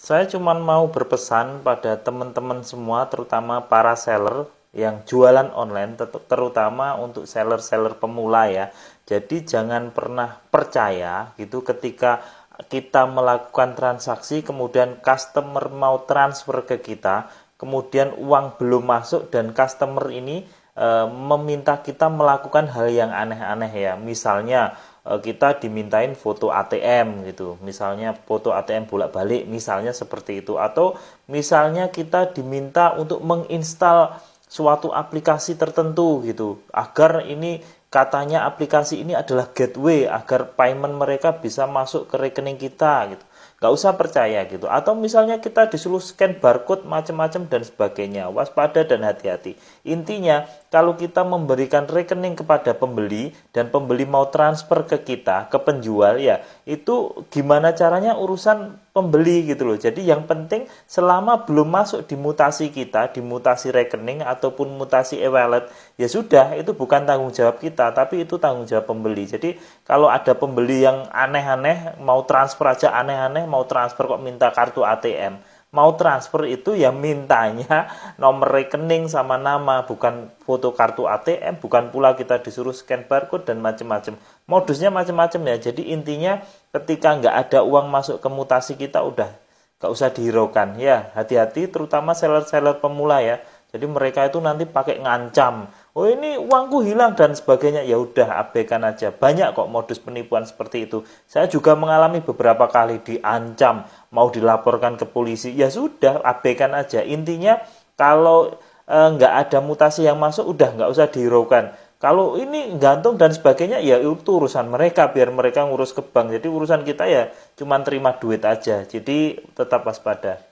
Saya cuma mau berpesan pada teman-teman semua, terutama para seller yang jualan online, terutama untuk seller-seller pemula ya. Jadi jangan pernah percaya gitu ketika kita melakukan transaksi, kemudian customer mau transfer ke kita, kemudian uang belum masuk dan customer ini e, meminta kita melakukan hal yang aneh-aneh ya. Misalnya Eh, kita dimintain foto ATM gitu misalnya foto ATM bolak-balik misalnya seperti itu atau misalnya kita diminta untuk menginstal suatu aplikasi tertentu gitu agar ini katanya aplikasi ini adalah gateway agar payment mereka bisa masuk ke rekening kita gitu gak usah percaya gitu atau misalnya kita disuruh scan barcode macam-macam dan sebagainya waspada dan hati-hati intinya kalau kita memberikan rekening kepada pembeli dan pembeli mau transfer ke kita ke penjual ya itu gimana caranya urusan pembeli gitu loh. Jadi yang penting selama belum masuk di mutasi kita, di mutasi rekening ataupun mutasi e-wallet, ya sudah itu bukan tanggung jawab kita, tapi itu tanggung jawab pembeli. Jadi kalau ada pembeli yang aneh-aneh mau transfer aja aneh-aneh, mau transfer kok minta kartu ATM mau transfer itu ya mintanya nomor rekening sama nama bukan foto kartu ATM bukan pula kita disuruh scan barcode dan macam-macam modusnya macam-macam ya jadi intinya ketika nggak ada uang masuk ke mutasi kita udah nggak usah dihiraukan ya hati-hati terutama seller-seller pemula ya jadi mereka itu nanti pakai ngancam oh ini uangku hilang dan sebagainya ya udah abaikan aja banyak kok modus penipuan seperti itu saya juga mengalami beberapa kali diancam mau dilaporkan ke polisi ya sudah abaikan aja intinya kalau e, nggak ada mutasi yang masuk udah nggak usah dihiraukan kalau ini gantung dan sebagainya ya itu urusan mereka biar mereka ngurus ke bank jadi urusan kita ya cuma terima duit aja jadi tetap waspada